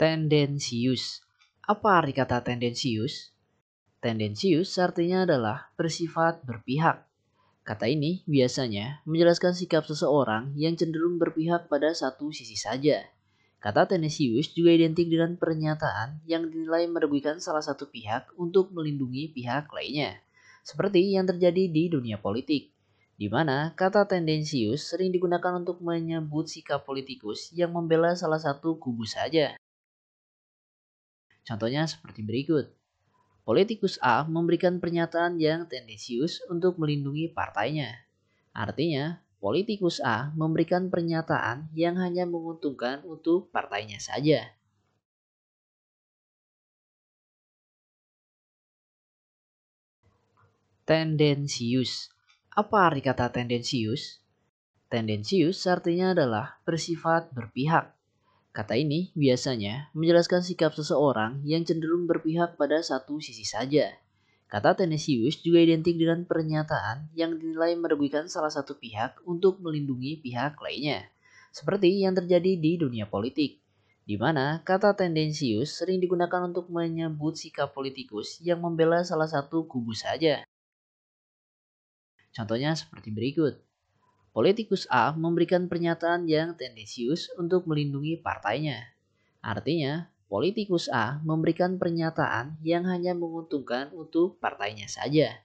tendensius. Apa arti kata tendensius? Tendensius artinya adalah bersifat berpihak. Kata ini biasanya menjelaskan sikap seseorang yang cenderung berpihak pada satu sisi saja. Kata tendensius juga identik dengan pernyataan yang dinilai merugikan salah satu pihak untuk melindungi pihak lainnya, seperti yang terjadi di dunia politik, di mana kata tendensius sering digunakan untuk menyebut sikap politikus yang membela salah satu kubu saja. Contohnya seperti berikut. Politikus A memberikan pernyataan yang tendensius untuk melindungi partainya. Artinya, politikus A memberikan pernyataan yang hanya menguntungkan untuk partainya saja. Tendensius. Apa arti kata tendensius? Tendensius artinya adalah bersifat berpihak Kata ini biasanya menjelaskan sikap seseorang yang cenderung berpihak pada satu sisi saja. Kata Tenesius juga identik dengan pernyataan yang dinilai merugikan salah satu pihak untuk melindungi pihak lainnya, seperti yang terjadi di dunia politik, di mana kata tendensius sering digunakan untuk menyebut sikap politikus yang membela salah satu kubu saja. Contohnya seperti berikut politikus A memberikan pernyataan yang tendensius untuk melindungi partainya. Artinya, politikus A memberikan pernyataan yang hanya menguntungkan untuk partainya saja.